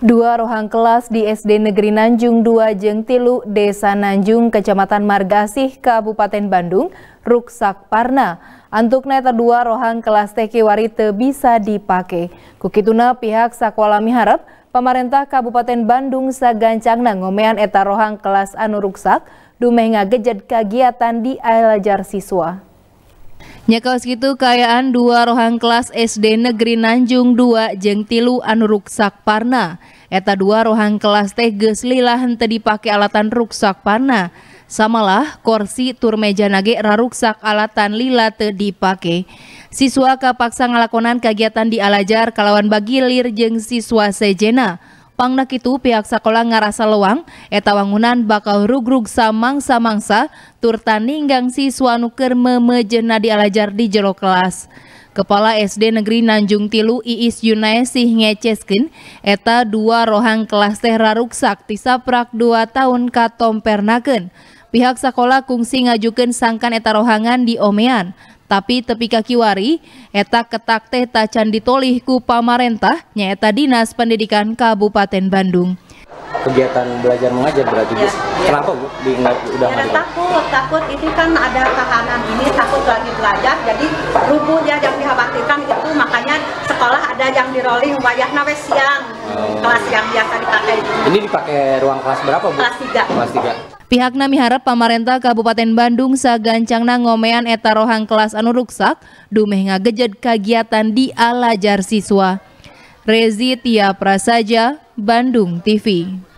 Dua rohang kelas di SD Negeri Nanjung 2 Jengtilu, Desa Nanjung, Kecamatan Margasih, Kabupaten Bandung, ruksak parna. Antukna dua rohang kelas TK Warite bisa dipakai. Kukituna pihak sakwalami harap, pemerintah Kabupaten Bandung sagancangna ngomean eta rohang kelas anu ruksak, dumeh ngagejad kegiatan di alajar siswa. Nyakaos segitu kayaan dua rohang kelas SD Negeri Nanjung 2 jeng tilu anu ruksak parna. Eta dua rohang kelas teh geus lila hente dipake alatan ruksak parna. Samalah kursi tur meja nage raruksak alatan lila te dipake. Siswa kapaksa ngalakonan kegiatan di alajar kalawan bagilir jeng siswa sejena. Pangnak itu pihak sekolah ngarasa lewang eta wangunan bakal rugrug samangsa-mangsa turta ninggang siswa nuker memejena dialajar di jero kelas. Kepala SD Negeri Nanjung Tilu Iis Yunaesih ngeceskin eta dua rohang kelas teh raruksak tisaprak dua tahun katom katompernaken. Pihak sekolah kungsi ngajukan sangkan eta rohangan di Omean tapi tepi kaki wari eta ketak teh tacan ditolih ku pamarentah nyaeta Dinas Pendidikan Kabupaten Bandung. Kegiatan belajar mengajar berarti ya, Bu. Ya. Kenapa Bu? Di, udah ya, takut, takut itu kan ada tahanan ini takut lagi belajar jadi rubuh ya yang dikhawatirkan itu makanya sekolah ada yang di rolling wayahna nawe siang. Hmm. Kelas yang biasa dipakai. Ini dipakai ruang kelas berapa Bu? Kelas 3. Kelas 3. Pihak Nami harap pemerintah Kabupaten Bandung sagancangna ngomean Etarohang kelas anu ruksak dumeh ngagejed kegiatan di alajar siswa. Rezi Tia Prasaja, Bandung TV.